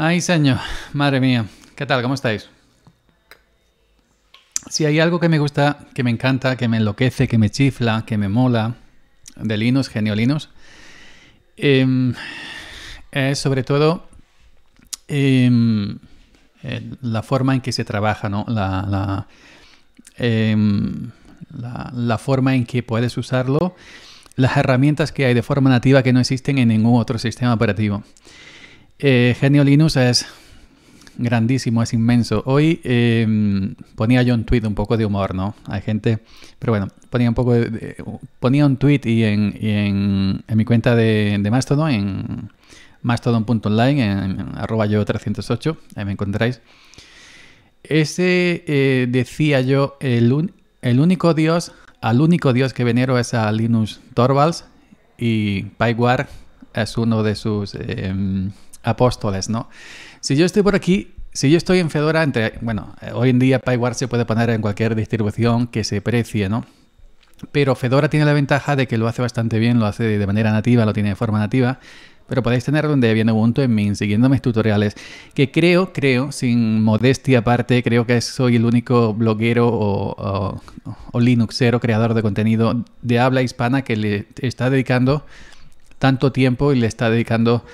Ay, señor, madre mía. ¿Qué tal? ¿Cómo estáis? Si hay algo que me gusta, que me encanta, que me enloquece, que me chifla, que me mola, de Linux, Geniolinos, Linux, em, es sobre todo em, la forma en que se trabaja, ¿no? Em, la forma en que puedes usarlo, las herramientas que hay de forma nativa que no existen en ningún otro sistema operativo. Eh, Genio Linux es grandísimo, es inmenso. Hoy em, ponía yo un tweet un poco de humor, ¿no? Hay gente, pero bueno, ponía un poco ponía un tweet y en, mi cuenta de, Mastodon, en mastodon.online, en, arroba yo 308, ahí me encontráis. Ese eh, decía yo, el, único dios, al único dios que venero es a Linus Torvalds y PyWare es uno de sus... Em, apóstoles, ¿no? Si yo estoy por aquí, si yo estoy en Fedora, entre, bueno, eh, hoy en día PyWare se puede poner en cualquier distribución que se precie, ¿no? Pero Fedora tiene la ventaja de que lo hace bastante bien, lo hace de manera nativa, lo tiene de forma nativa, pero podéis tener donde viene Ubuntu en min, siguiendo mis tutoriales, que creo, creo, sin modestia aparte, creo que soy el único bloguero o, o Linuxero, creador de contenido de habla hispana que le está dedicando tanto tiempo y le está dedicando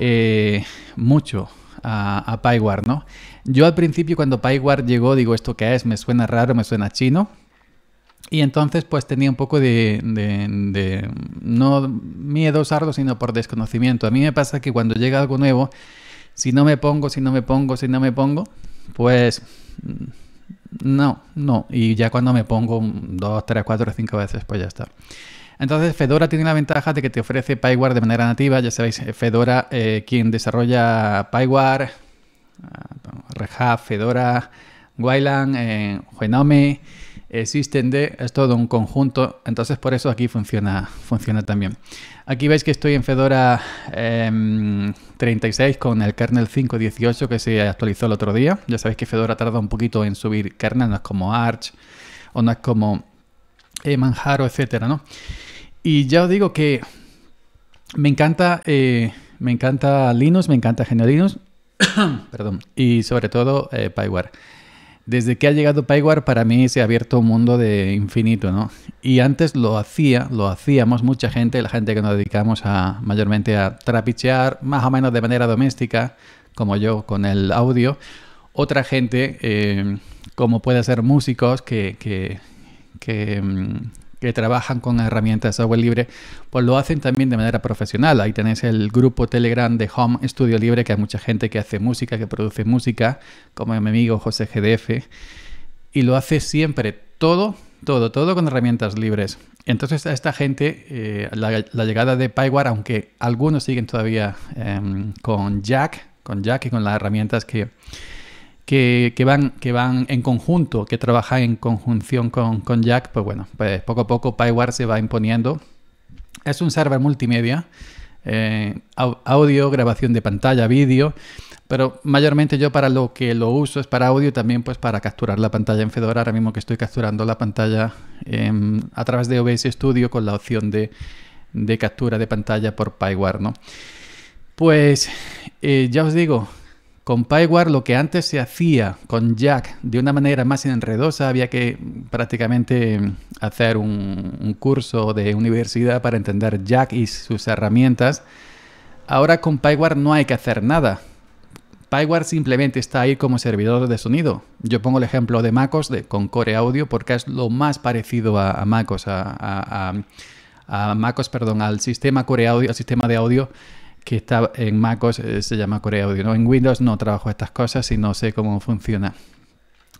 eh, mucho a, a ¿no? Yo al principio cuando Pywar llegó digo, ¿esto qué es? Me suena raro, me suena chino. Y entonces pues tenía un poco de, no miedo usarlo, sino por desconocimiento. A mí me pasa que cuando llega algo nuevo, si no me pongo, si no me pongo, si no me pongo, pues mm, no, no. Y ya cuando me pongo dos, tres, cuatro, cinco veces, pues ya está. Entonces, Fedora tiene la ventaja de que te ofrece PyWare de manera nativa. Ya sabéis, eh, Fedora, eh, quien desarrolla PyWare, ah, Reha, Fedora, Wayland, eh, eh SystemD, es todo un conjunto. Entonces, por eso aquí funciona, funciona también. Aquí veis que estoy en Fedora 36 em, con el kernel 5.18 que se actualizó el otro día. Ya sabéis que Fedora tarda un poquito en subir kernel, no es como Arch o no es como Manjaro, etcétera, ¿no? Y ya os digo que me encanta, eh, me encanta Linux, me encanta GNU Linux, perdón, y sobre todo eh, Pyware. Desde que ha llegado Pyware para mí se ha abierto un mundo de infinito, ¿no? Y antes lo hacía, lo hacíamos mucha gente, la gente que nos dedicamos a mayormente a trapichear, más o menos de manera doméstica, como yo con el audio. Otra gente, eh, como puede ser músicos que, que mm, que trabajan con herramientas de software libre, pues lo hacen también de manera profesional. Ahí tenéis el grupo Telegram de Home Studio Libre, que hay mucha gente que hace música, que produce música, como mi amigo José GDF, y lo hace siempre todo, todo, todo con herramientas libres. Entonces a esta gente, eh, la, llegada de Pyware, aunque algunos siguen todavía em, con Jack, con Jack y con las herramientas que que, van, que van en conjunto, que trabajan en conjunción con, Jack, pues bueno, pues poco a poco Pyware se va imponiendo. Es un server multimedia, eh, audio, grabación de pantalla, vídeo, pero mayormente yo para lo que lo uso es para audio también pues para capturar la pantalla en Fedora, ahora mismo que estoy capturando la pantalla em, a través de OBS Studio con la opción de, captura de pantalla por Pyware, ¿no? Pues eh, ya os digo, con PyWare lo que antes se hacía con Jack de una manera más enredosa, había que prácticamente mm, hacer un, curso de universidad para entender Jack y sus herramientas. Ahora con PyWare no hay que hacer nada. PyWare simplemente está ahí como servidor de sonido. Yo pongo el ejemplo de MacOS con Core Audio porque es lo más parecido a, MacOS, a, perdón, al sistema Core Audio, al sistema de audio que está en MacOS, eh, se llama Core Audio. ¿no? En Windows no trabajo estas cosas y no sé cómo funciona.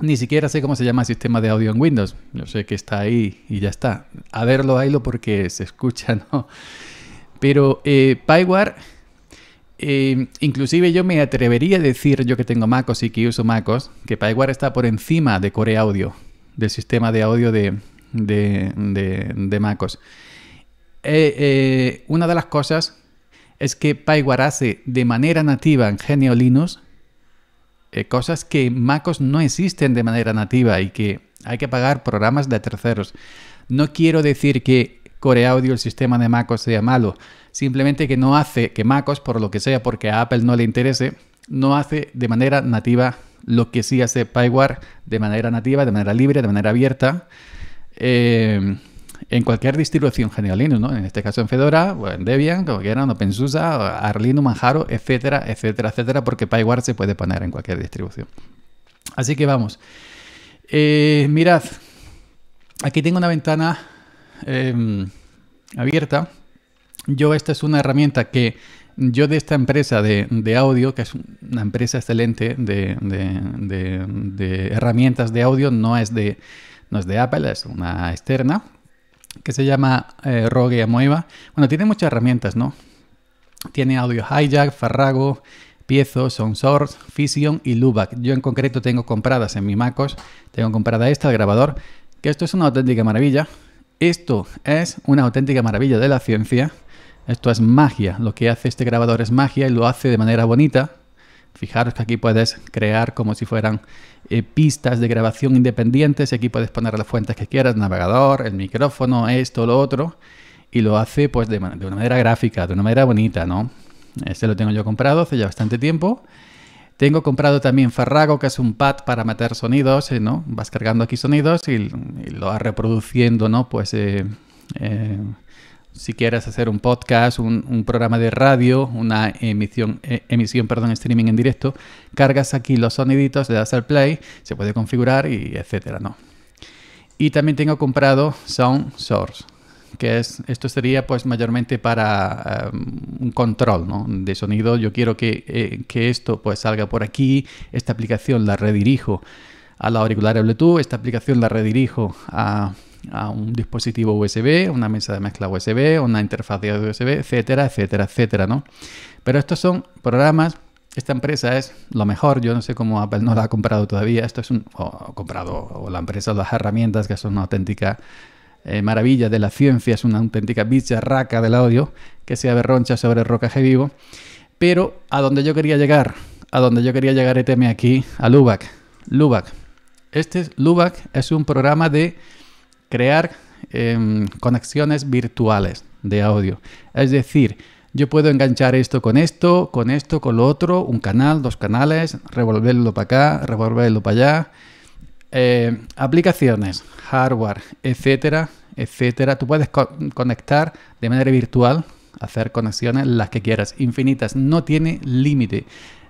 Ni siquiera sé cómo se llama el sistema de audio en Windows. Yo sé que está ahí y ya está. A verlo, lo porque se escucha, ¿no? Pero eh, PyWare, eh, inclusive yo me atrevería a decir, yo que tengo MacOS y que uso MacOS, que PyWare está por encima de Core Audio, del sistema de audio de, de, de, MacOS. Eh, una de las cosas es que PyWare hace de manera nativa en Genio Linux eh, cosas que MacOS no existen de manera nativa y que hay que pagar programas de terceros. No quiero decir que Core Audio, el sistema de MacOS, sea malo, simplemente que no hace que MacOS, por lo que sea, porque a Apple no le interese, no hace de manera nativa lo que sí hace PyWare de manera nativa, de manera libre, de manera abierta. Eh, en cualquier distribución general Linux, ¿no? En este caso en Fedora, o pues, en Debian, como quieran, OpenSUSE, Arlino, Manjaro, etcétera, etcétera, etcétera, porque PyWare se puede poner en cualquier distribución. Así que vamos. Eh, mirad, aquí tengo una ventana em, abierta. Yo, esta es una herramienta que yo de esta empresa de, audio, que es una empresa excelente de, de herramientas de audio, no es de, no es de Apple, es una externa, que se llama Rogue eh, Rogue Amoeba. Bueno, tiene muchas herramientas, ¿no? Tiene Audio Hijack, Farrago, Piezo, Source, Fission y Lubac. Yo en concreto tengo compradas en mi MacOS, tengo comprada esta, el grabador, que esto es una auténtica maravilla. Esto es una auténtica maravilla de la ciencia. Esto es magia. Lo que hace este grabador es magia y lo hace de manera bonita Fijaros que aquí puedes crear como si fueran eh, pistas de grabación independientes aquí puedes poner las fuentes que quieras, navegador, el micrófono, esto, lo otro. Y lo hace pues de, una manera gráfica, de una manera bonita, ¿no? Este lo tengo yo comprado hace ya bastante tiempo. Tengo comprado también Farrago, que es un pad para meter sonidos, ¿no? Vas cargando aquí sonidos y, lo vas reproduciendo, ¿no? Pues eh, eh, si quieres hacer un podcast, un, programa de radio, una emisión, eh, emisión, perdón, streaming en directo, cargas aquí los soniditos, le das al play, se puede configurar y etcétera, ¿no? Y también tengo comprado Sound Source, que es, esto sería pues mayormente para eh, un control ¿no? de sonido. Yo quiero eh, que, esto pues salga por aquí, esta aplicación la redirijo a la auricular Bluetooth, esta aplicación la redirijo a a un dispositivo USB, una mesa de mezcla USB, una interfaz de USB, etcétera, etcétera, etcétera, ¿no? Pero estos son programas, esta empresa es lo mejor, yo no sé cómo Apple no la ha comprado todavía, esto es un, o comprado, la empresa, las herramientas que son una auténtica eh, maravilla de la ciencia, es una auténtica bicharraca del audio que se aberroncha sobre rocaje vivo, pero a donde yo quería llegar, a donde yo quería llegar, ETM, aquí, a Lubac. Lubac. Este Lubac es un programa de crear em, conexiones virtuales de audio. Es decir, yo puedo enganchar esto con esto, con esto, con lo otro, un canal, dos canales, revolverlo para acá, revolverlo para allá. Eh, aplicaciones, hardware, etcétera, etcétera. Tú puedes conectar de manera virtual, hacer conexiones las que quieras, infinitas, no tiene límite.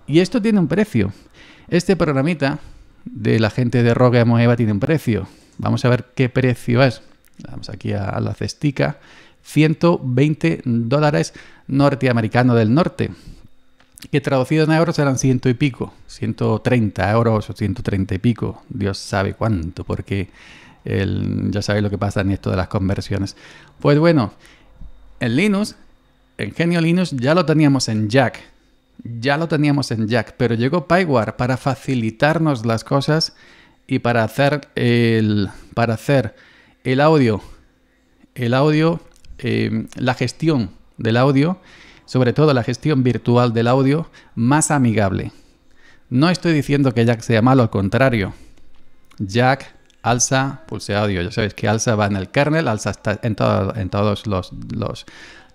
Y esto tiene un precio. Este programita de la gente de Rogue Moeva tiene un precio. Vamos a ver qué precio es. Vamos aquí a, la cestica. 120 dólares norteamericano del norte, que traducido en euros eran ciento y pico, 130 euros o 130 y pico, Dios sabe cuánto, porque el, ya sabéis lo que pasa en esto de las conversiones. Pues bueno, en Linux, en Genio Linux ya lo teníamos en Jack, ya lo teníamos en Jack, pero llegó PyWare para facilitarnos las cosas y para hacer el, para hacer el audio, el audio, eh, la gestión del audio, sobre todo la gestión virtual del audio, más amigable. No estoy diciendo que Jack sea malo, al contrario. Jack, alza, pulse audio. Ya sabéis que alza va en el kernel, alza está en, todos los, los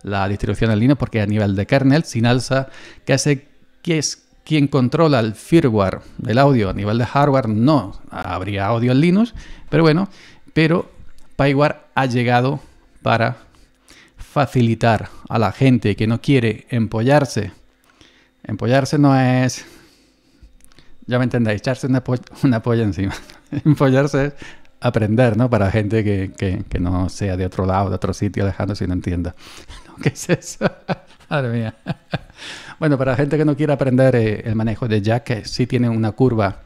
la distribución del Linux porque a nivel de kernel, sin alza, que hace que es quien controla el firmware del audio a nivel de hardware, no habría audio en Linux, pero bueno, pero PyWare ha llegado para facilitar a la gente que no quiere empollarse. Empollarse no es... Ya me entendéis, echarse una, una polla encima. empollarse es aprender, ¿no? Para gente que, que, que, no sea de otro lado, de otro sitio, dejando si no entienda. ¿Qué es eso? Madre mía. Bueno, para la gente que no quiere aprender eh, el manejo de Jack, que eh, sí tiene una curva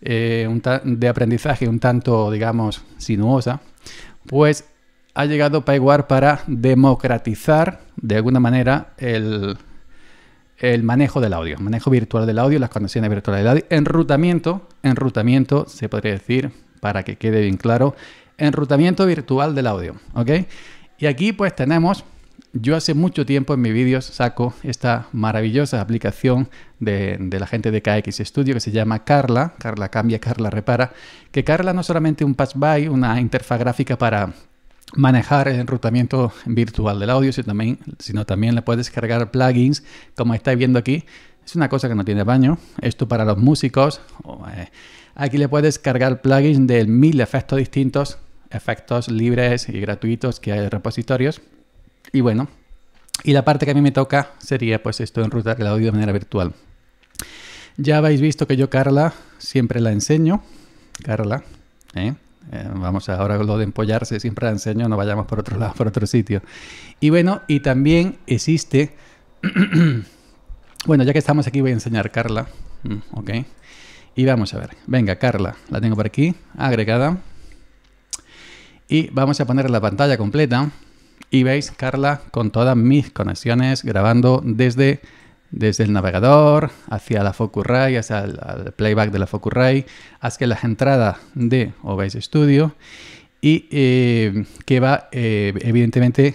eh, de aprendizaje un tanto, digamos, sinuosa, pues ha llegado Paiwar para democratizar de alguna manera el, manejo del audio, manejo virtual del audio, las conexiones virtuales del audio, enrutamiento, enrutamiento se podría decir, para que quede bien claro, enrutamiento virtual del audio, ¿ok? Y aquí pues tenemos yo hace mucho tiempo en mis vídeos saco esta maravillosa aplicación de, la gente de KX Studio que se llama Carla, Carla cambia, Carla repara, que Carla no solamente un pass-by, una interfaz gráfica para manejar el enrutamiento virtual del audio, sino también, le puedes cargar plugins, como estáis viendo aquí. Es una cosa que no tiene baño, esto para los músicos. Eh, aquí le puedes cargar plugins de mil efectos distintos, efectos libres y gratuitos que hay en repositorios y bueno, y la parte que a mí me toca sería pues esto enrutar el audio de manera virtual. Ya habéis visto que yo Carla siempre la enseño. Carla, ¿eh? eh a vamos ahora lo de empollarse, siempre la enseño, no vayamos por otro lado, por otro sitio. Y bueno, y también existe... bueno, ya que estamos aquí voy a enseñar Carla. Mm, ok. Y vamos a ver. Venga, Carla, la tengo por aquí, agregada. Y vamos a poner la pantalla completa. Y veis, Carla, con todas mis conexiones grabando desde, desde el navegador, hacia la Focusrite, hacia el, playback de la Focusrite, hacia las entradas de OBS Studio y eh, que va, eh, evidentemente,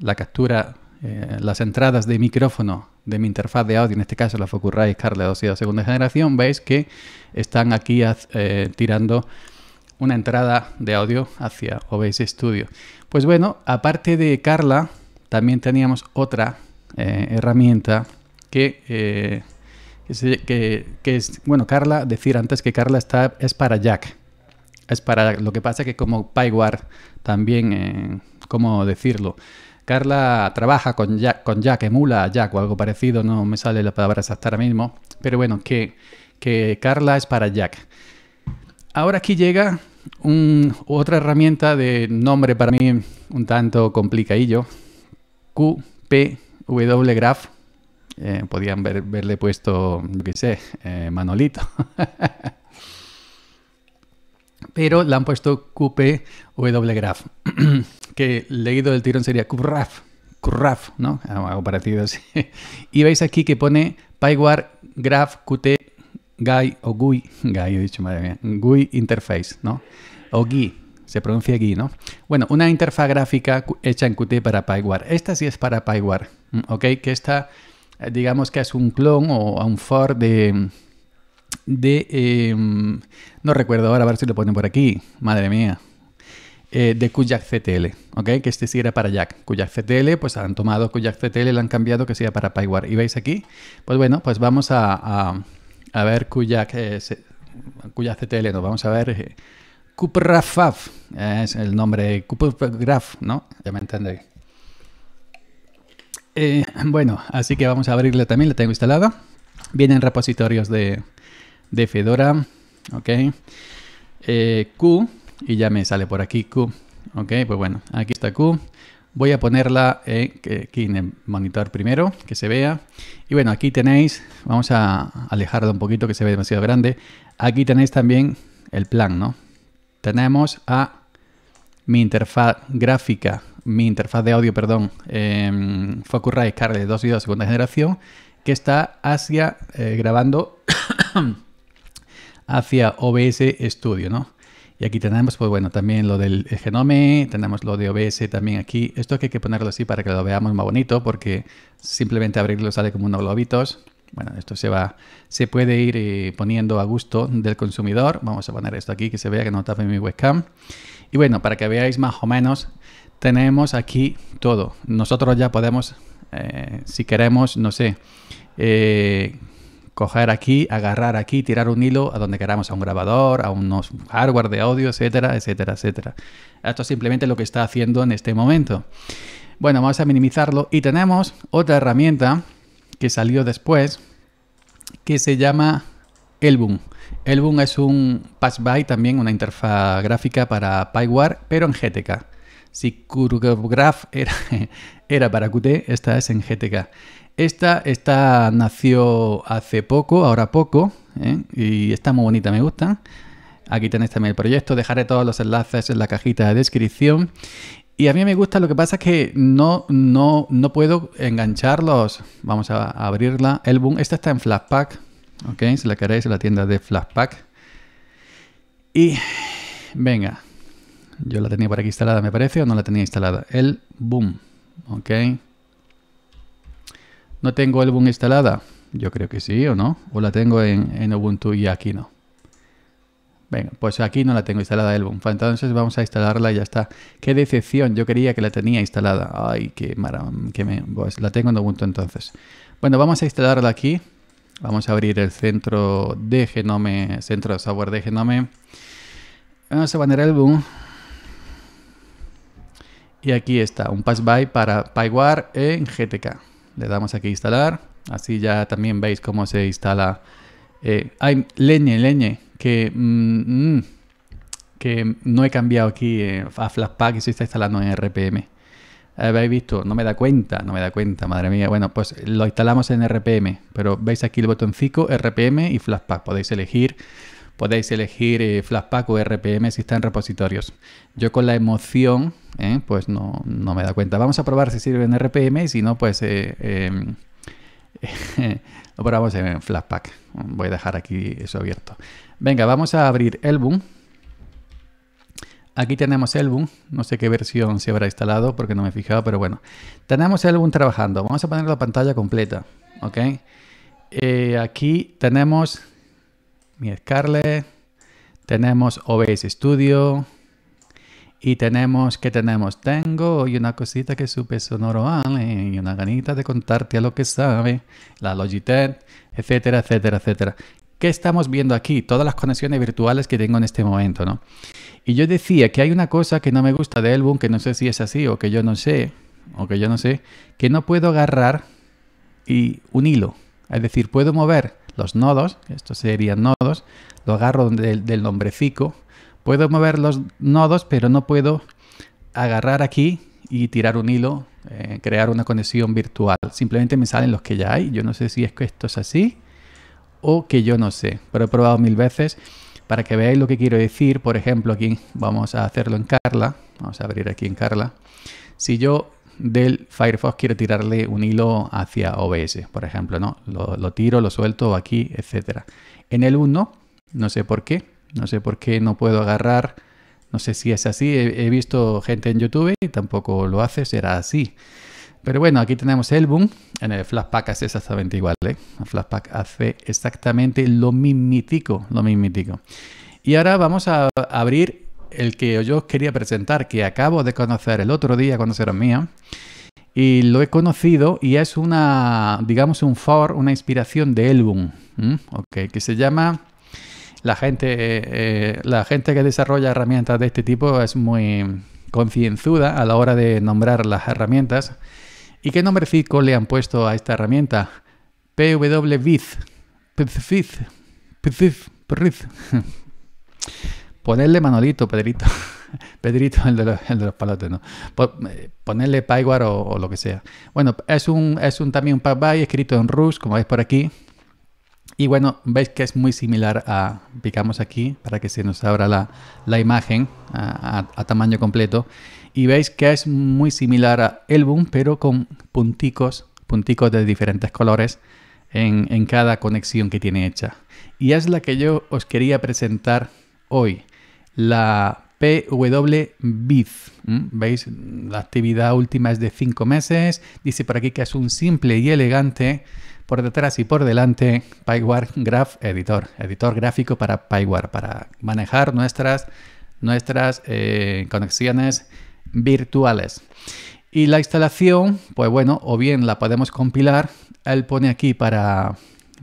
la captura, eh, las entradas de micrófono de mi interfaz de audio, en este caso la Focusrite Carla 2 de segunda generación, veis que están aquí tirando una entrada de audio hacia OBS Studio. Pues bueno, aparte de Carla, también teníamos otra eh, herramienta eh, que, que, es, bueno, Carla, decir antes que Carla está, es para Jack. Es para lo que pasa que como PyWare también, eh, ¿cómo decirlo? Carla trabaja con Jack, con Jack, emula a Jack o algo parecido, no me sale la palabra exacta ahora mismo, pero bueno, que, que Carla es para Jack. Ahora aquí llega otra herramienta de nombre para mí un tanto complicadillo, QPW Graph. Eh, podían verle puesto, qué sé, eh, Manolito. Pero le han puesto QPW Graph, que leído del tirón sería QRAF, QRAF, ¿no? Algo parecido así. Y veis aquí que pone PyWare Graph QT GUI o GUI, GUI he dicho, madre mía, GUI Interface, ¿no? O GUI, se pronuncia GUI, ¿no? Bueno, una interfaz gráfica hecha en Qt para PyWare. Esta sí es para PyWare, mm, ¿ok? Que esta, eh, digamos que es un clon o un for de... de em, no recuerdo ahora, a ver si lo ponen por aquí, madre mía. Eh, de Kujak CTL, ¿ok? Que este sí era para Jack. Kujak CTL, pues han tomado Kujak CTL, lo han cambiado que sea para PyWare. ¿Y veis aquí? Pues bueno, pues vamos a a ver cuya, que cuya CTL nos vamos a ver. Eh, cuprafaf es el nombre, Cupraf, ¿no? Ya me entendéis. Eh, bueno, así que vamos a abrirla también, la tengo instalada. Vienen repositorios de, Fedora, ¿ok? Eh, Q, y ya me sale por aquí Q, ¿ok? Pues bueno, aquí está Q. Voy a ponerla aquí eh, en el monitor primero, que se vea. Y bueno, aquí tenéis, vamos a alejarla un poquito que se ve demasiado grande. Aquí tenéis también el plan, ¿no? Tenemos a mi interfaz gráfica, mi interfaz de audio, perdón, eh, Focusrite Scarlett 2 y 2 segunda generación, que está hacia eh, grabando hacia OBS Studio, ¿no? Y aquí tenemos, pues bueno, también lo del genome, tenemos lo de OBS también aquí. Esto que hay que ponerlo así para que lo veamos más bonito, porque simplemente abrirlo sale como unos globitos. Bueno, esto se va, se puede ir eh, poniendo a gusto del consumidor. Vamos a poner esto aquí que se vea que no en mi webcam. Y bueno, para que veáis más o menos, tenemos aquí todo. Nosotros ya podemos, eh, si queremos, no sé, eh, coger aquí, agarrar aquí, tirar un hilo a donde queramos, a un grabador, a unos hardware de audio, etcétera, etcétera, etcétera. Esto es simplemente lo que está haciendo en este momento. Bueno, vamos a minimizarlo y tenemos otra herramienta que salió después que se llama Elbum. Elbum es un passby también, una interfaz gráfica para PyWare, pero en GTK. Si CurveGraph era, era para Qt, esta es en GTK. Esta, nació hace poco, ahora poco, ¿eh? y está muy bonita, me gusta. Aquí tenéis también el proyecto, dejaré todos los enlaces en la cajita de descripción. Y a mí me gusta, lo que pasa es que no, no, no puedo engancharlos. Vamos a abrirla. El boom, esta está en Flashpack, ¿ok? Si la queréis en la tienda de Flashpack. Y venga, yo la tenía por aquí instalada, me parece, o no la tenía instalada. El boom, ¿ok? No tengo álbum instalada. Yo creo que sí o no. O la tengo en, Ubuntu y aquí no. Venga, pues aquí no la tengo instalada el álbum. Entonces vamos a instalarla y ya está. Qué decepción, yo quería que la tenía instalada. Ay, qué maravilla. me... Pues la tengo en Ubuntu entonces. Bueno, vamos a instalarla aquí. Vamos a abrir el centro de Genome, centro de software de Genome. Vamos a poner álbum. Y aquí está, un pass by para PyWare en GTK. Le damos aquí instalar. Así ya también veis cómo se instala. Eh, hay leñe, leñe, que, mm, mm, que no he cambiado aquí eh, a flashpack y se está instalando en RPM. Habéis visto, no me da cuenta, no me da cuenta, madre mía. Bueno, pues lo instalamos en RPM, pero veis aquí el botoncito RPM y flashpack Podéis elegir podéis elegir eh, Flashpack o RPM si está en repositorios. Yo con la emoción, eh, pues no, me da cuenta. Vamos a probar si sirve en RPM y si no, pues eh, em, lo probamos en Flashpack. Voy a dejar aquí eso abierto. Venga, vamos a abrir elbum. Aquí tenemos elbum. no sé qué versión se habrá instalado porque no me he fijado, pero bueno. Tenemos elbum trabajando, vamos a poner la pantalla completa, ¿ok? aquí tenemos mi Scarlett, tenemos OBS Studio y tenemos que tenemos tengo y una cosita que supe sonoro y una ganita de contarte a lo que sabe, la Logitech, etcétera, etcétera, etcétera. ¿Qué estamos viendo aquí? Todas las conexiones virtuales que tengo en este momento, ¿no? Y yo decía que hay una cosa que no me gusta de Elbum, que no sé si es así o que yo no sé, o que yo no sé, que no puedo agarrar y un hilo. Es decir, puedo mover los nodos, estos serían nodos, lo agarro del, del nombrecico, puedo mover los nodos, pero no puedo agarrar aquí y tirar un hilo, eh, crear una conexión virtual. Simplemente me salen los que ya hay. Yo no sé si es que esto es así o que yo no sé, pero he probado mil veces para que veáis lo que quiero decir. Por ejemplo, aquí vamos a hacerlo en Carla. Vamos a abrir aquí en Carla. Si yo del Firefox quiero tirarle un hilo hacia OBS, por ejemplo, ¿no? Lo, tiro, lo suelto aquí, etcétera. En el 1, no sé por qué, no sé por qué no puedo agarrar, no sé si es así, he, visto gente en YouTube y tampoco lo hace, será así. Pero bueno, aquí tenemos el boom. En el Flashpack hace exactamente igual, ¿eh? El Flashpack hace exactamente lo mítico, lo mismitico. Y ahora vamos a abrir el que yo quería presentar, que acabo de conocer el otro día, conoceros mía, y lo he conocido y es una, digamos, un for, una inspiración de Elbum, okay, que se llama... La gente, eh, la gente que desarrolla herramientas de este tipo es muy concienzuda a la hora de nombrar las herramientas. ¿Y qué nombrecito le han puesto a esta herramienta? PWViz. PWViz. PWViz ponerle Manolito, Pedrito, Pedrito, el de los, el palotes, ¿no? Eh, ponerle Paiwar o, lo que sea. Bueno, es un, es un también un escrito en Rus, como veis por aquí. Y bueno, veis que es muy similar a, picamos aquí para que se nos abra la, imagen a, tamaño completo. Y veis que es muy similar a Elbum, pero con punticos, punticos de diferentes colores en, en cada conexión que tiene hecha. Y es la que yo os quería presentar hoy la PWBIF. Mm. ¿Veis? La actividad última es de 5 meses. Dice por aquí que es un simple y elegante por detrás y por delante PyWare Graph Editor, editor gráfico para PyWare, para manejar nuestras, nuestras eh, conexiones virtuales. Y la instalación, pues bueno, o bien la podemos compilar. Él pone aquí para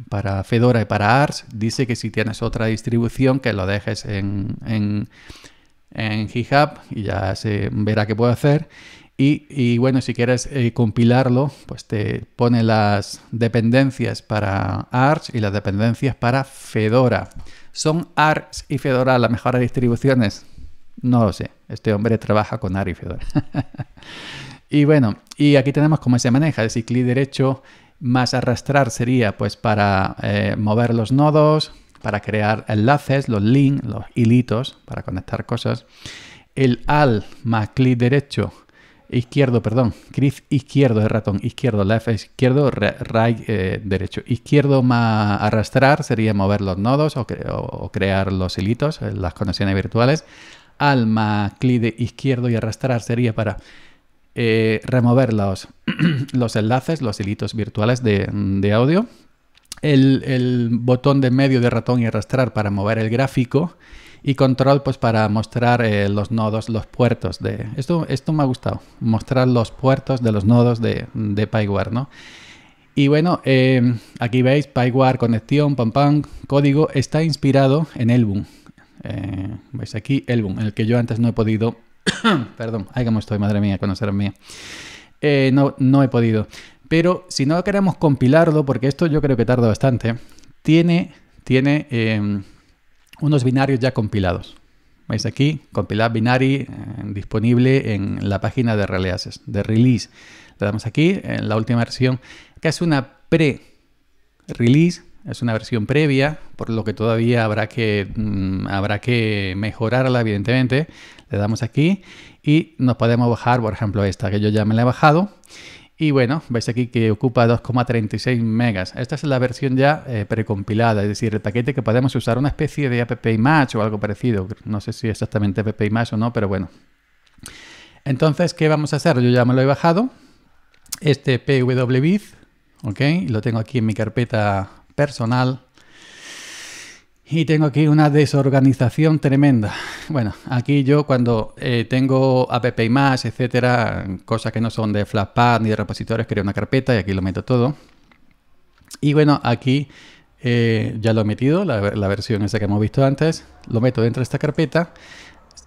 para Fedora y para ARS, dice que si tienes otra distribución que lo dejes en, GitHub y ya se verá qué puedo hacer. Y, bueno, si quieres eh, compilarlo, pues te pone las dependencias para ARS y las dependencias para Fedora. ¿Son ARS y Fedora las mejores distribuciones? No lo sé. Este hombre trabaja con ARS y Fedora. y bueno, y aquí tenemos cómo se maneja. Es decir, clic derecho más arrastrar sería pues para eh, mover los nodos, para crear enlaces, los links, los hilitos, para conectar cosas. El al más clic derecho, izquierdo, perdón, clic izquierdo de ratón, izquierdo, left izquierdo, right eh, derecho. Izquierdo más arrastrar sería mover los nodos o, o crear los hilitos, eh, las conexiones virtuales. Al más clic de izquierdo y arrastrar sería para eh, remover los, enlaces, los hilitos virtuales de, audio, el, botón de medio de ratón y arrastrar para mover el gráfico y control pues para mostrar eh, los nodos, los puertos de... Esto, esto me ha gustado, mostrar los puertos de los nodos de, de PyWare, ¿no? Y bueno, eh, aquí veis PyWare conexión, pam pam, código, está inspirado en Elboom. veis aquí Elboom, el que yo antes no he podido Perdón, ay como estoy, madre mía, conocer mía. Eh, no, no he podido. Pero si no queremos compilarlo, porque esto yo creo que tarda bastante, tiene, tiene em, unos binarios ya compilados. ¿Veis aquí? Compilar binario eh, disponible en la página de releases, de release. Le damos aquí en la última versión, que es una pre-release es una versión previa, por lo que todavía habrá que, mm, habrá que mejorarla, evidentemente. Le damos aquí y nos podemos bajar, por ejemplo, esta que yo ya me la he bajado. Y bueno, veis aquí que ocupa 2,36 megas. Esta es la versión ya eh, precompilada, es decir, el paquete que podemos usar una especie de app image o algo parecido. No sé si exactamente app image o no, pero bueno. Entonces, ¿qué vamos a hacer? Yo ya me lo he bajado. Este pwbiz, ok, lo tengo aquí en mi carpeta personal. Y tengo aquí una desorganización tremenda. Bueno, aquí yo cuando eh, tengo app y más, etcétera, cosas que no son de Flashpad ni de repositorios, creo una carpeta y aquí lo meto todo. Y bueno, aquí eh, ya lo he metido, la, la, versión esa que hemos visto antes. Lo meto dentro de esta carpeta.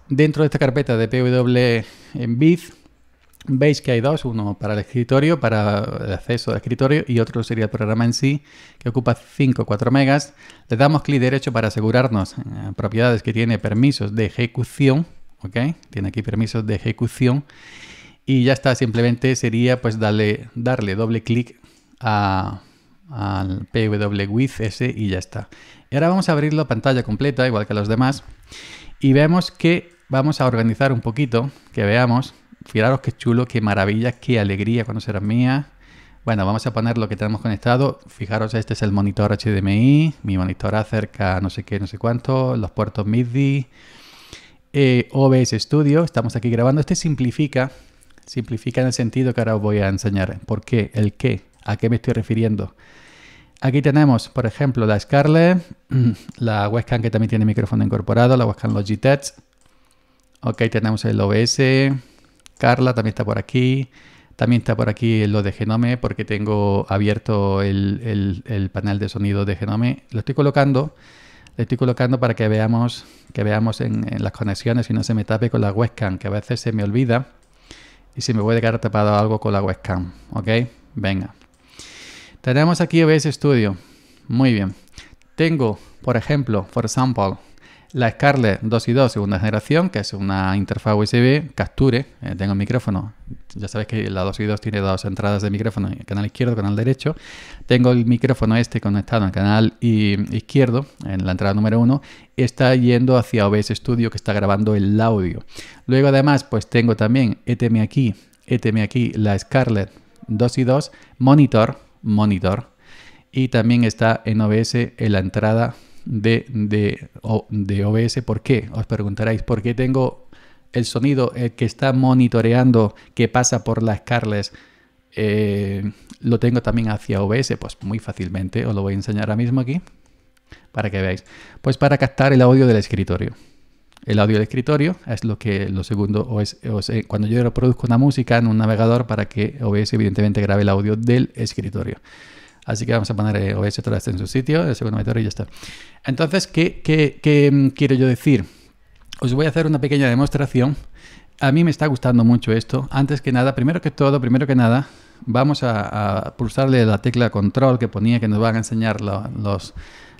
Dentro de esta carpeta de pw en bit Veis que hay dos, uno para el escritorio, para el acceso al escritorio y otro sería el programa en sí, que ocupa 5 o 4 megas. Le damos clic derecho para asegurarnos eh, propiedades que tiene permisos de ejecución, ¿ok? Tiene aquí permisos de ejecución y ya está, simplemente sería pues darle, darle doble clic al pwwith s y ya está. Y ahora vamos a abrir la pantalla completa, igual que los demás, y vemos que vamos a organizar un poquito, que veamos Fijaros qué chulo, qué maravilla, qué alegría cuando será mía. Bueno, vamos a poner lo que tenemos conectado. Fijaros, este es el monitor HDMI, mi monitor acerca no sé qué, no sé cuánto, los puertos MIDI, eh, OBS Studio, estamos aquí grabando. Este simplifica, simplifica en el sentido que ahora os voy a enseñar. ¿Por qué? ¿El qué? ¿A qué me estoy refiriendo? Aquí tenemos, por ejemplo, la Scarlett, la webcam que también tiene micrófono incorporado, la webcam Logitech. Ok, tenemos el OBS, Carla también está por aquí. También está por aquí lo de Genome, porque tengo abierto el, panel de sonido de Genome. Lo estoy colocando, lo estoy colocando para que veamos, que veamos en, las conexiones y no se me tape con la webcam, que a veces se me olvida y se me puede quedar tapado algo con la webcam. ¿Ok? Venga. Tenemos aquí OBS Studio. Muy bien. Tengo, por ejemplo, por example, la Scarlett 2 y 2 segunda generación, que es una interfaz USB, capture, eh, tengo el micrófono, ya sabes que la 2 y 2 tiene dos entradas de micrófono, el eh, canal izquierdo, canal derecho. Tengo el micrófono este conectado al canal izquierdo, en la entrada número 1, está yendo hacia OBS Studio que está grabando el audio. Luego además pues tengo también, éteme aquí, éteme aquí, la Scarlett 2 y 2, monitor, monitor, y también está en OBS en la entrada de, de, OBS. ¿Por qué? Os preguntaréis, ¿por qué tengo el sonido que está monitoreando que pasa por las carles? Eh, lo tengo también hacia OBS, pues muy fácilmente, os lo voy a enseñar ahora mismo aquí para que veáis. Pues para captar el audio del escritorio. El audio del escritorio es lo que lo segundo eh, cuando yo reproduzco una música en un navegador para que OBS evidentemente grabe el audio del escritorio. Así que vamos a poner eh, otra vez en su sitio, el segundo monitor y ya está. Entonces, ¿qué, mm, quiero yo decir? Os voy a hacer una pequeña demostración. A mí me está gustando mucho esto. Antes que nada, primero que todo, primero que nada, vamos a, pulsarle la tecla control que ponía que nos van a enseñar los,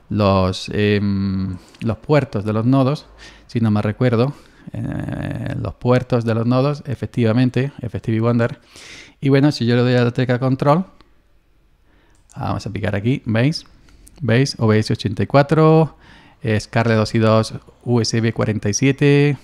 los, em, los puertos de los nodos, si no me recuerdo. Eh, los puertos de los nodos, efectivamente, Effective Wonder. Y bueno, si yo le doy a la tecla control, Vamos a picar aquí, ¿veis? ¿Veis? OBS 84, eh, Scarlett 2 y 2, USB 47,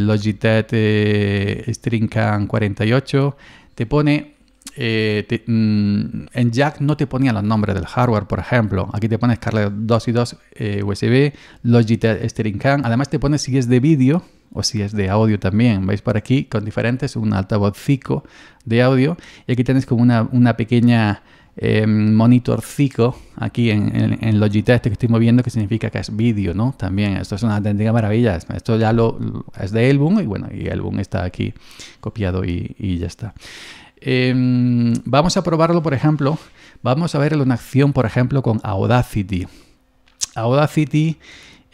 Logitech eh, 48. Te pone... Eh, mm, en Jack no te ponía los nombres del hardware, por ejemplo. Aquí te pone Scarlett 2 y 2 USB, Logitech StreamCam. Además te pone si es de vídeo o si es de audio también. veis por aquí con diferentes, un altavozico de audio y aquí tenéis como una, pequeña eh, monitorcico aquí en, en, Logitech este que estoy moviendo que significa que es vídeo, ¿no? También, esto es una auténtica maravilla. Esto ya lo, es de Elbum y bueno, y Elbum está aquí copiado y, ya está. Em, vamos a probarlo, por ejemplo, vamos a verlo en acción, por ejemplo, con Audacity. Audacity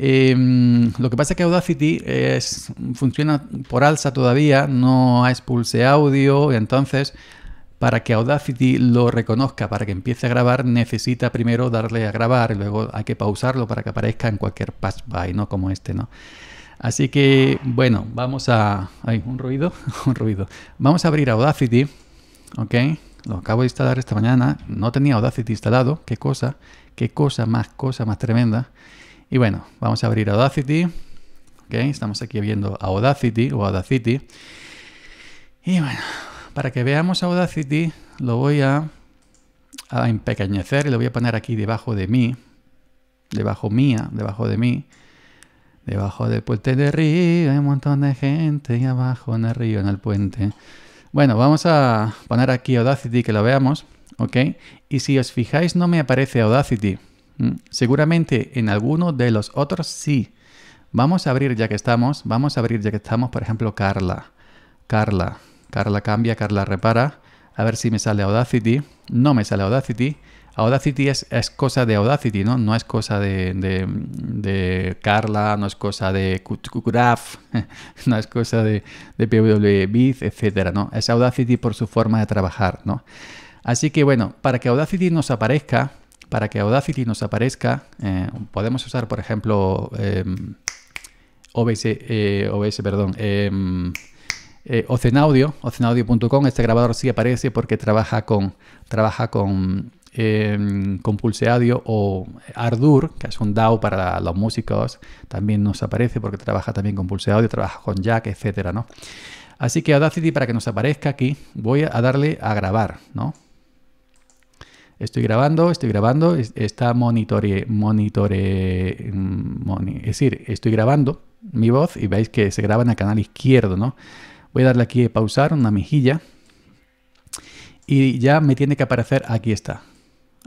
Em, lo que pasa es que Audacity es, funciona por alza todavía, no expulse audio, entonces para que Audacity lo reconozca, para que empiece a grabar, necesita primero darle a grabar y luego hay que pausarlo para que aparezca en cualquier pass-by, ¿no? Como este, ¿no? Así que, bueno, vamos a... Hay un ruido, un ruido. Vamos a abrir Audacity, ¿ok? Lo acabo de instalar esta mañana, no tenía Audacity instalado, qué cosa, qué cosa más, cosa más tremenda. Y bueno, vamos a abrir Audacity. Okay, estamos aquí viendo Audacity o Audacity. Y bueno, para que veamos Audacity, lo voy a, a empequeñecer y lo voy a poner aquí debajo de mí. Debajo mía, debajo de mí. Debajo del puente de río hay un montón de gente y abajo en el río, en el puente. Bueno, vamos a poner aquí Audacity que lo veamos, okay. Y si os fijáis no me aparece Audacity, Mm, seguramente en alguno de los otros sí. Vamos a abrir ya que estamos, vamos a abrir ya que estamos, por ejemplo, Carla. Carla, Carla cambia, Carla repara. A ver si me sale Audacity. No me sale Audacity. Audacity es, cosa de Audacity, ¿no? No es cosa de, Carla, no es cosa de Kukuraf, no es cosa de, de PWBiz, etcétera, ¿no? Es Audacity por su forma de trabajar, ¿no? Así que bueno, para que Audacity nos aparezca, para que Audacity nos aparezca, eh, podemos usar, por ejemplo, em, eh, OBS, perdón, em, eh, ocenaudio.com. Este grabador sí aparece porque trabaja con, trabaja con, em, con o Ardour, que es un DAO para los músicos. También nos aparece porque trabaja también con Pulseaudio, trabaja con Jack, etcétera, ¿no? Así que Audacity, para que nos aparezca aquí, voy a darle a grabar, ¿no? Estoy grabando, estoy grabando, está monitore, monitore, mm, es decir, estoy grabando mi voz y veis que se graba en el canal izquierdo, ¿no? Voy a darle aquí a pausar, una mejilla, y ya me tiene que aparecer, aquí está,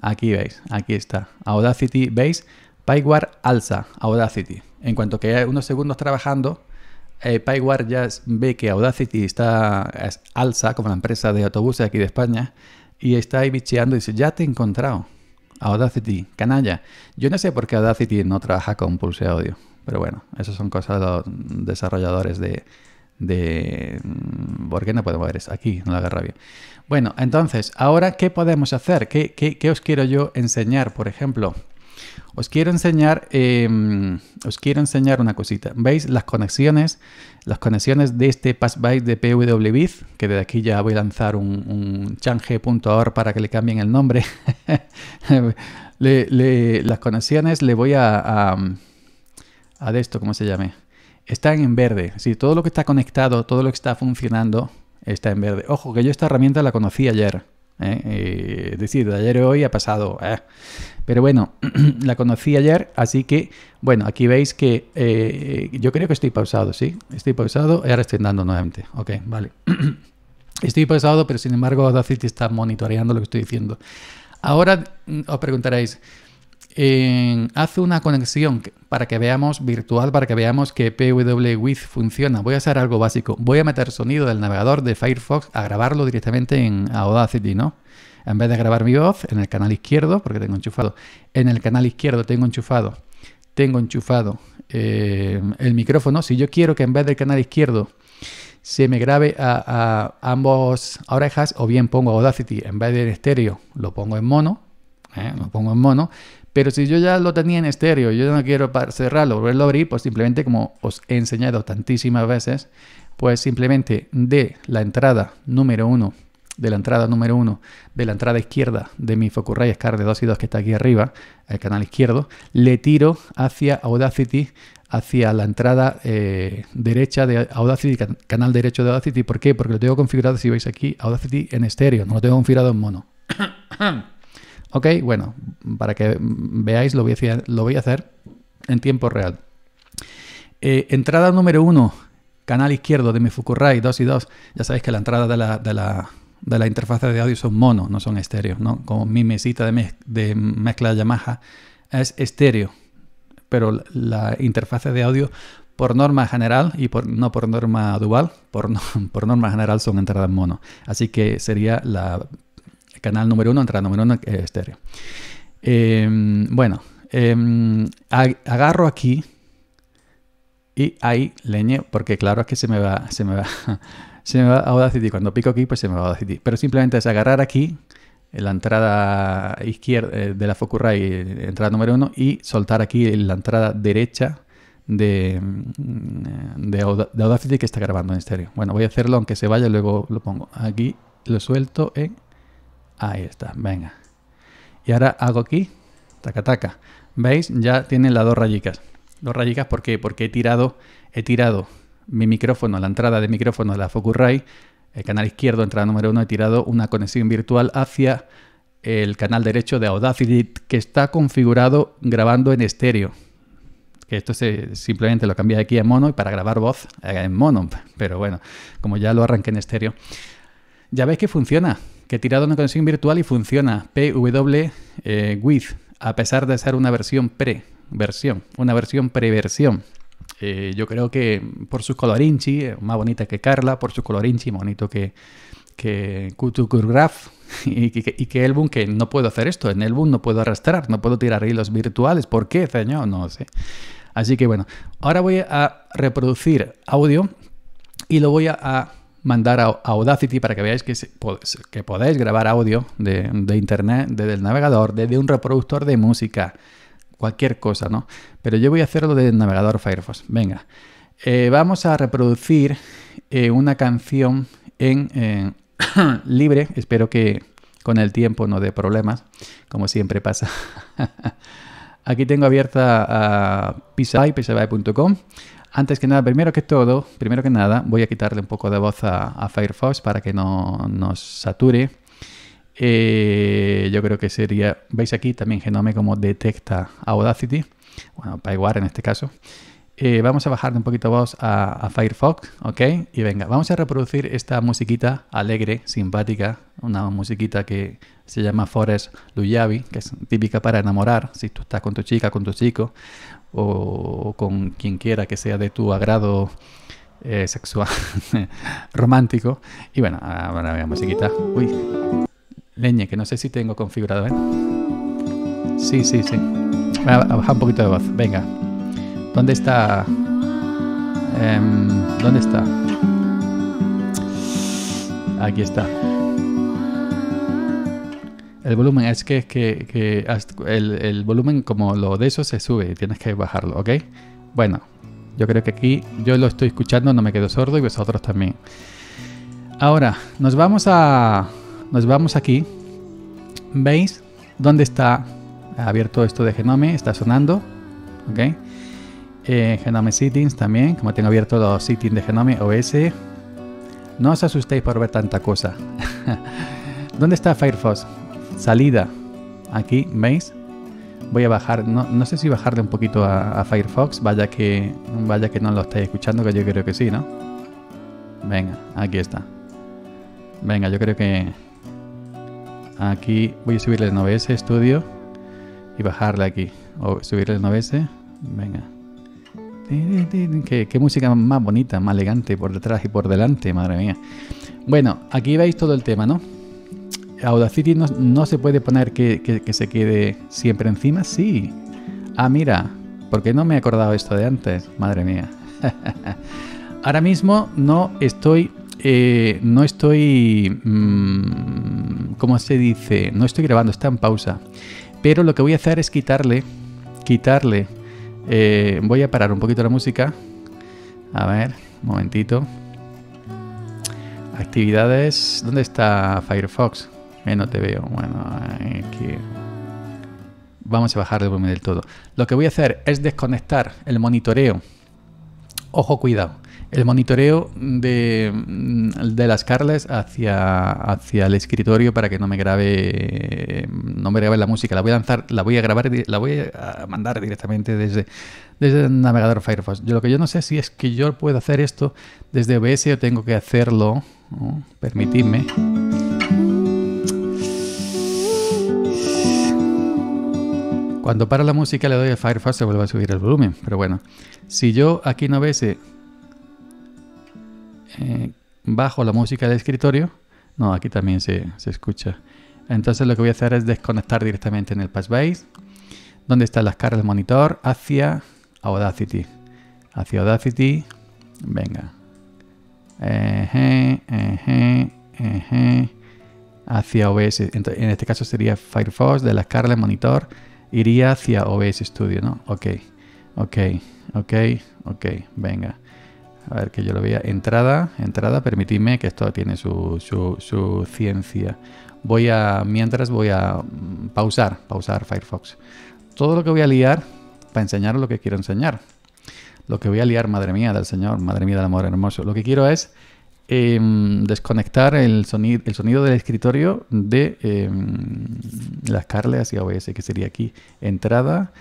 aquí veis, aquí está, Audacity, veis, PyWare alza Audacity. En cuanto que hay unos segundos trabajando, eh, ya ve que Audacity está alza, como la empresa de autobuses aquí de España, y está ahí bicheando y dice, ya te he encontrado. Audacity, canalla. Yo no sé por qué Audacity no trabaja con Pulse Audio, pero bueno, esas son cosas de los desarrolladores de, de... Mm, ¿Por qué no podemos ver eso? Aquí, no la agarra bien. Bueno, entonces, ahora, ¿qué podemos hacer? ¿Qué, ¿Qué, qué, os quiero yo enseñar, por ejemplo? Os quiero enseñar, em, os quiero enseñar una cosita. ¿Veis las conexiones? Las conexiones de este passbyte de pwbiz? que desde aquí ya voy a lanzar un, un change.org para que le cambien el nombre. las conexiones le voy a, a, de esto, ¿cómo se llame? Están en verde. Si todo lo que está conectado, todo lo que está funcionando, está en verde. Ojo, que yo esta herramienta la conocí ayer. ¿eh? Eh, decir, de ayer a hoy ha pasado. ¿eh? Pero bueno, la conocí ayer, así que, bueno, aquí veis que yo creo que estoy pausado, ¿sí? Estoy pausado y ahora estoy andando nuevamente. Ok, vale. estoy pausado, pero sin embargo, Audacity está monitoreando lo que estoy diciendo. Ahora mm, os preguntaréis, en, hace una conexión para que veamos virtual, para que veamos que PWWith funciona. Voy a hacer algo básico. Voy a meter sonido del navegador de Firefox a grabarlo directamente en Audacity, ¿no? En vez de grabar mi voz en el canal izquierdo, porque tengo enchufado. En el canal izquierdo tengo enchufado. Tengo enchufado eh, el micrófono. Si yo quiero que en vez del canal izquierdo se me grabe a, ambos orejas, o bien pongo Audacity en vez del estéreo, lo pongo en mono. ¿eh? Lo pongo en mono pero si yo ya lo tenía en estéreo, yo no quiero cerrarlo, volverlo a abrir, pues simplemente como os he enseñado tantísimas veces, pues simplemente de la entrada número 1, de la entrada número 1, de la entrada izquierda de mi Focusrite Scar de 2 y 2 que está aquí arriba, el canal izquierdo, le tiro hacia Audacity, hacia la entrada eh, derecha de Audacity, canal derecho de Audacity. ¿Por qué? Porque lo tengo configurado, si veis aquí, Audacity en estéreo, no lo tengo configurado en mono. Ok, bueno, para que veáis, lo voy a, hacer, en tiempo real. Eh, entrada número 1, canal izquierdo de mi Fukurai 2 y 2. Ya sabéis que la entrada de la, de de interfaz de audio son mono, no son estéreo. ¿no? Como mi mesita de, mezcla Yamaha es estéreo, pero la interfaz de audio por norma general y por, no por norma dual, por, por norma general son entradas mono. Así que sería la canal número uno, entrada número uno, eh, estéreo. Em, bueno, em, agarro aquí y ahí leñe, porque claro, que se me va, se me va, se me va Audacity. Cuando pico aquí, pues se me va Audacity. Pero simplemente es agarrar aquí la entrada izquierda eh, de la Focusrite, eh, entrada número uno, y soltar aquí la entrada derecha mm, de, Audacity que está grabando en estéreo. Bueno, voy a hacerlo aunque se vaya, luego lo pongo aquí, lo suelto en... Ahí está, venga. Y ahora hago aquí, taca, taca. ¿Veis? Ya tienen las dos rayicas. Dos rayicas, ¿por qué? Porque he tirado, he tirado mi micrófono, la entrada de micrófono de la Focusrite, el canal izquierdo, entrada número uno, he tirado una conexión virtual hacia el canal derecho de Audacity que está configurado grabando en estéreo. Que esto se, simplemente lo cambié aquí a mono y para grabar voz eh, en mono. Pero bueno, como ya lo arranqué en estéreo, ya veis que funciona que tirado una conexión virtual y funciona PW eh, with, a pesar de ser una versión pre, versión, una versión preversión. versión eh, yo creo que por sus colorinchi, eh, más bonita que Carla, por su colorinchi, bonito que, que 2 y, que, y que Elbun, que no puedo hacer esto, en el Elbun no puedo arrastrar, no puedo tirar hilos virtuales, ¿por qué, señor? No sé. Así que bueno, ahora voy a reproducir audio y lo voy a mandar a, Audacity para que veáis que, que podéis grabar audio de, internet, desde el navegador, desde un reproductor de música, cualquier cosa, ¿no? Pero yo voy a hacerlo desde el navegador Firefox. Venga, eh, vamos a reproducir eh, una canción en libre. Espero que con el tiempo no dé problemas, como siempre pasa. Aquí tengo abierta a antes que nada, primero que todo, primero que nada, voy a quitarle un poco de voz a, Firefox para que no nos sature. Eh, yo creo que sería, veis aquí también Genome como detecta Audacity, bueno, Pyware en este caso. Eh, vamos a bajarle un poquito de voz a, Firefox, ¿ok? Y venga, vamos a reproducir esta musiquita alegre, simpática, una musiquita que se llama Forest Lullaby, que es típica para enamorar, si tú estás con tu chica, con tu chico, o con quien quiera que sea de tu agrado eh, sexual, romántico. Y bueno, ahora veamos musiquita. Uy, leñe, que no sé si tengo configurado, ¿eh? Sí, sí, sí. voy a un poquito de voz, venga. ¿Dónde está? Em, ¿Dónde está? Aquí está. El volumen es que, que, que el, volumen como lo de eso se sube y tienes que bajarlo, ¿ok? Bueno, yo creo que aquí yo lo estoy escuchando, no me quedo sordo y vosotros también. Ahora, nos vamos a... Nos vamos aquí. ¿Veis dónde está abierto esto de Genome? Está sonando, ¿ok? Eh, Genome Settings también, como tengo abierto los settings de Genome OS. No os asustéis por ver tanta cosa. ¿Dónde está Firefox? Salida. Aquí, ¿veis? Voy a bajar, no, sé si bajarle un poquito a, Firefox, vaya que, vaya que no lo estáis escuchando, que yo creo que sí, ¿no? Venga, aquí está. Venga, yo creo que aquí voy a subirle el 9S Studio y bajarle aquí. O subirle el 9S, venga. qué, música más bonita, más elegante por detrás y por delante, madre mía. Bueno, aquí veis todo el tema, ¿no? Audacity no, se puede poner que, se quede siempre encima, sí. Ah, mira, porque no me he acordado esto de antes? Madre mía. Ahora mismo no estoy, eh, no estoy, mm, ¿cómo se dice? No estoy grabando, está en pausa. Pero lo que voy a hacer es quitarle, quitarle. Eh, voy a parar un poquito la música. A ver, un momentito. Actividades. ¿Dónde está Firefox? Eh, no te veo. Bueno, eh, Vamos a bajar el volumen del todo. Lo que voy a hacer es desconectar el monitoreo. Ojo, cuidado. El monitoreo de, mm, de las Carles hacia, hacia el escritorio para que no me grabe no me grabe la música. La voy a lanzar, la voy a grabar, la voy a mandar directamente desde, el navegador Firefox. Yo lo que yo no sé si es que yo puedo hacer esto desde OBS o tengo que hacerlo. Permitidme. Cuando para la música le doy al Firefox se vuelve a subir el volumen. Pero bueno, si yo aquí no vese eh, bajo la música del escritorio, no, aquí también se, escucha. Entonces lo que voy a hacer es desconectar directamente en el Passbase, donde están las caras del monitor, hacia Audacity. Hacia Audacity, venga. Hacia OBS, en este caso sería Firefox, de las caras del monitor iría hacia OBS Studio, ¿no? Ok, ok, ok, ok, venga. A ver que yo lo vea. Entrada, entrada, permitidme que esto tiene su, su, ciencia. Voy a, mientras voy a mm, pausar, pausar Firefox. Todo lo que voy a liar para enseñar lo que quiero enseñar. Lo que voy a liar, madre mía del Señor, madre mía del amor hermoso. Lo que quiero es Em, desconectar el sonido, del escritorio de em, la Scarlett hacia OBS, que sería aquí entrada,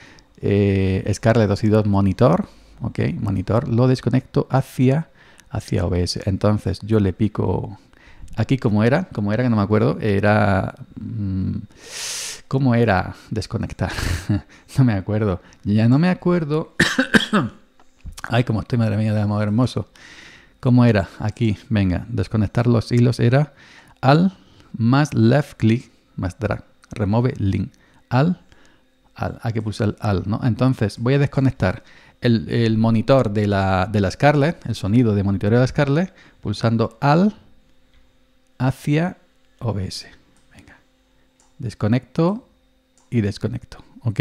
eh, Scarlett 2 y 2 monitor, ok, monitor, lo desconecto hacia, hacia OBS. Entonces yo le pico aquí como era, como era que no me acuerdo, era... como mm, ¿Cómo era desconectar? no me acuerdo. Ya no me acuerdo. Ay, como estoy, madre mía, de amor hermoso. ¿Cómo era? Aquí, venga, desconectar los hilos era al más left click más drag, remove link, al, al, hay ah, que pulsar al, ¿no? Entonces voy a desconectar el, monitor de la, de la Scarlett, el sonido de monitoreo de la Scarlett, pulsando al hacia OBS. Venga, desconecto y desconecto, ¿ok?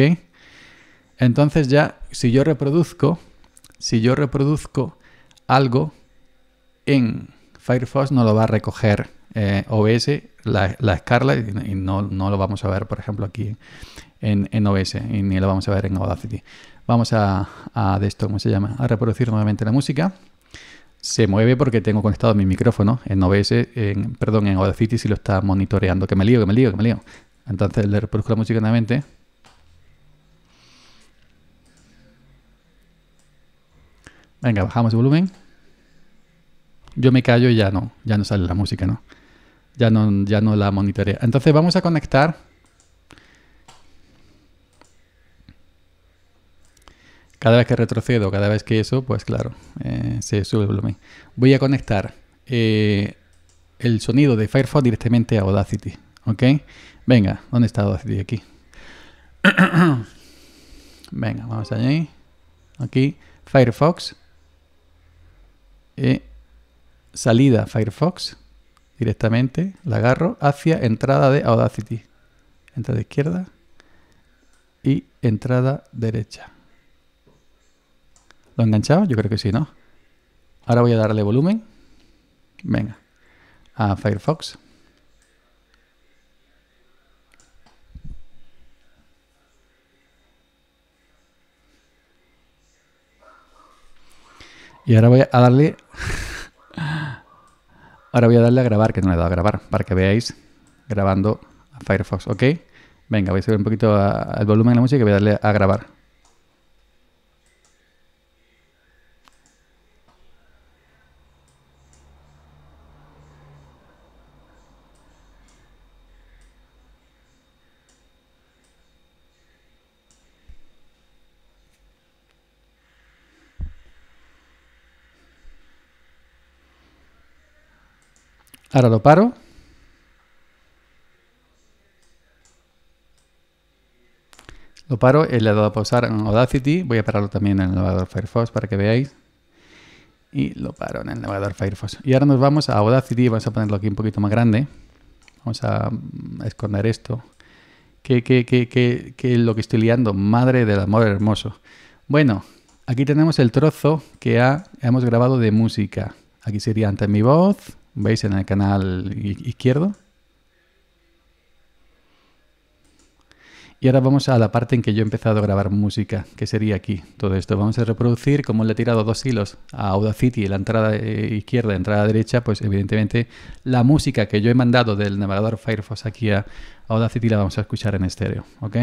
Entonces ya, si yo reproduzco, si yo reproduzco algo en Firefox no lo va a recoger eh, OBS, la, la y, no, lo vamos a ver, por ejemplo, aquí en, en, OBS, y ni lo vamos a ver en Audacity. Vamos a, de esto, ¿cómo se llama? A reproducir nuevamente la música. Se mueve porque tengo conectado mi micrófono en OBS, en, perdón, en Audacity si lo está monitoreando. Que me lío, que me lío, que me lío. Entonces le reproduzco la música nuevamente. Venga, bajamos el volumen yo me callo y ya no, ya no sale la música, ¿no? Ya no, ya no la monitorea. Entonces vamos a conectar. Cada vez que retrocedo, cada vez que eso, pues claro, eh, se sube el volumen. Voy a conectar eh, el sonido de Firefox directamente a Audacity, ¿ok? Venga, ¿dónde está Audacity? Aquí. Venga, vamos allí. Aquí, Firefox. Eh, salida Firefox directamente, la agarro hacia entrada de Audacity. Entrada izquierda y entrada derecha. ¿Lo he enganchado? Yo creo que sí, ¿no? Ahora voy a darle volumen. Venga. A Firefox. Y ahora voy a darle Ahora voy a darle a grabar, que no le he dado a grabar, para que veáis grabando a Firefox, ¿ok? Venga, voy a subir un poquito el volumen de la música y voy a darle a grabar. Ahora lo paro. Lo paro, le he dado a pausar en Audacity. Voy a pararlo también en el navegador Firefox para que veáis. Y lo paro en el navegador Firefox. Y ahora nos vamos a Audacity. Vamos a ponerlo aquí un poquito más grande. Vamos a mm, esconder esto. ¿Qué es lo que estoy liando. Madre del amor hermoso. Bueno, aquí tenemos el trozo que hemos grabado de música. Aquí sería antes mi voz. ¿Veis en el canal izquierdo? Y ahora vamos a la parte en que yo he empezado a grabar música, que sería aquí, todo esto. Vamos a reproducir como le he tirado dos hilos a Audacity, la entrada eh, izquierda, la entrada derecha, pues evidentemente la música que yo he mandado del navegador Firefox aquí a Audacity la vamos a escuchar en estéreo, ¿ok?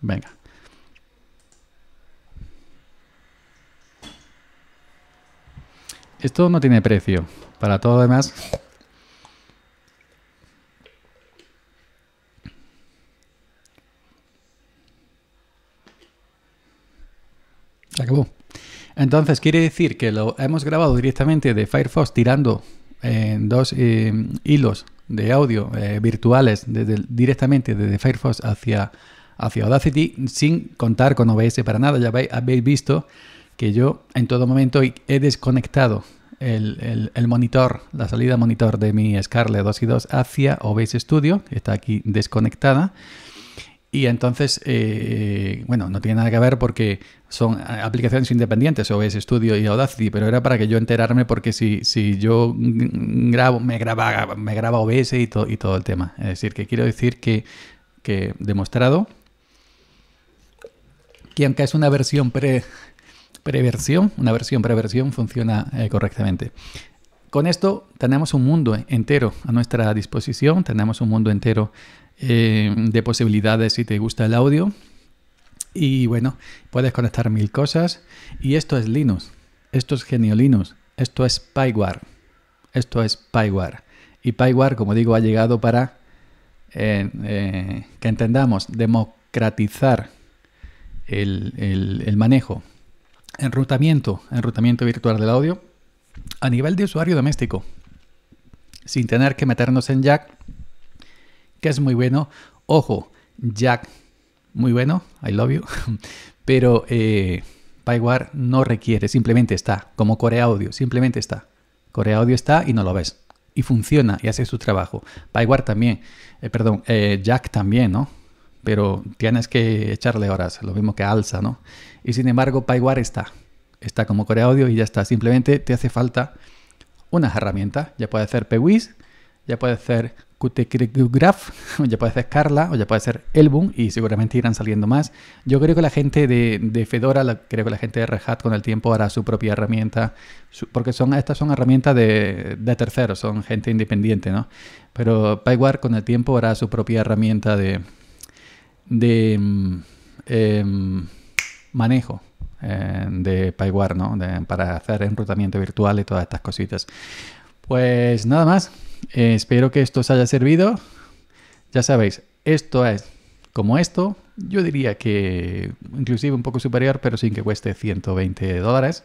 Venga. Esto no tiene precio, para todo demás. Se acabó. Entonces quiere decir que lo hemos grabado directamente de Firefox tirando en eh, dos eh, hilos de audio eh, virtuales desde, directamente desde Firefox hacia, hacia Audacity sin contar con OBS para nada. Ya habéis visto que yo en todo momento he desconectado el, monitor, la salida monitor de mi Scarlett 2 y 2 hacia OBS Studio, está aquí desconectada. Y entonces, eh, bueno, no tiene nada que ver porque son aplicaciones independientes, OBS Studio y Audacity, pero era para que yo enterarme porque si, yo grabo, me graba, me graba OBS y, y todo el tema. Es decir, que quiero decir que, que demostrado que aunque es una versión pre preversión, una versión preversión funciona eh, correctamente. Con esto tenemos un mundo entero a nuestra disposición, tenemos un mundo entero eh, de posibilidades si te gusta el audio. Y bueno, puedes conectar mil cosas. Y esto es Linux, esto es Genio Linux, esto es PyWare, esto es PyWare. Y PyWare, como digo, ha llegado para eh, que entendamos, democratizar el manejo Enrutamiento, enrutamiento virtual del audio a nivel de usuario doméstico, sin tener que meternos en jack, que es muy bueno. Ojo, jack, muy bueno, I love you, pero eh, no requiere, simplemente está, como Core Audio, simplemente está. Core Audio está y no lo ves. Y funciona y hace su trabajo. PyWare también, eh, perdón, eh, Jack también, ¿no? pero tienes que echarle horas, lo mismo que alza, ¿no? Y sin embargo, PyWare está, está como Core Audio y ya está. Simplemente te hace falta unas herramientas. Ya puede ser PWIS, ya puede ser Graph, ya puede ser Carla, o ya puede ser Elbum y seguramente irán saliendo más. Yo creo que la gente de, Fedora, creo que la gente de Red con el tiempo hará su propia herramienta, porque son, estas son herramientas de, de, terceros, son gente independiente, ¿no? Pero PyWare con el tiempo hará su propia herramienta de, de mm, em, manejo eh, de PyWare, ¿no? para hacer enrutamiento virtual y todas estas cositas. Pues nada más. Eh, espero que esto os haya servido. Ya sabéis, esto es como esto. Yo diría que inclusive un poco superior, pero sin que cueste 120 dólares.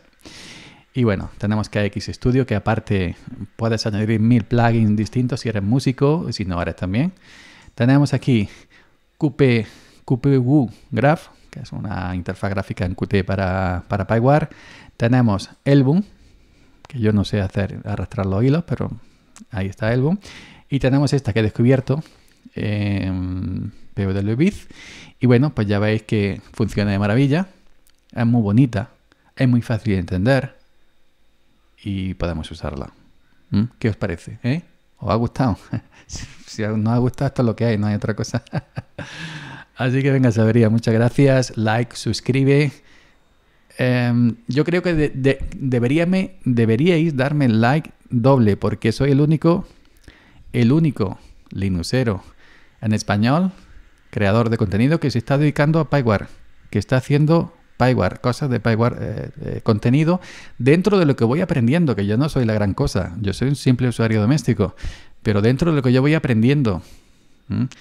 Y bueno, tenemos KX Studio, que aparte puedes añadir mil plugins distintos si eres músico, si no eres también. Tenemos aquí QP, QPU Graph, que es una interfaz gráfica en Qt para, para PyWare. Tenemos ElBUM, que yo no sé hacer arrastrar los hilos, pero ahí está ElBUM. Y tenemos esta que he descubierto, eh, em, PWBiz. Y bueno, pues ya veis que funciona de maravilla. Es muy bonita, es muy fácil de entender y podemos usarla. ¿Mm? ¿Qué os parece? Eh? ¿Os ha gustado? si no ha gustado, esto es lo que hay, no hay otra cosa. Así que venga, Sabería, muchas gracias. Like, suscribe. Em, yo creo que de, deberíais darme like doble porque soy el único, el único Linuxero en español, creador de contenido que se está dedicando a PyWare, que está haciendo Pyware, cosas de Pyware, eh, eh, contenido, dentro de lo que voy aprendiendo, que yo no soy la gran cosa, yo soy un simple usuario doméstico, pero dentro de lo que yo voy aprendiendo.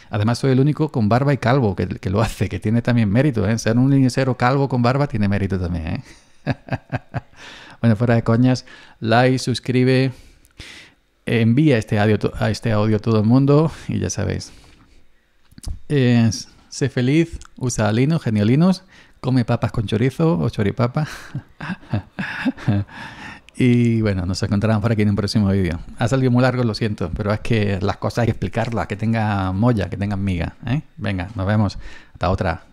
Además, soy el único con barba y calvo que, lo hace, que tiene también mérito. ¿eh? Ser un linecero calvo con barba tiene mérito también. bueno, fuera de coñas, like, suscribe, envía este audio, a este audio a todo el mundo y ya sabéis. sé feliz, usa Linux, genio Linux, come papas con chorizo o choripapa. y bueno, nos encontramos por aquí en un próximo vídeo. Ha salido muy largo, lo siento, pero es que las cosas hay que explicarlas, que tenga molla, que tenga miga. ¿eh? Venga, nos vemos. Hasta otra.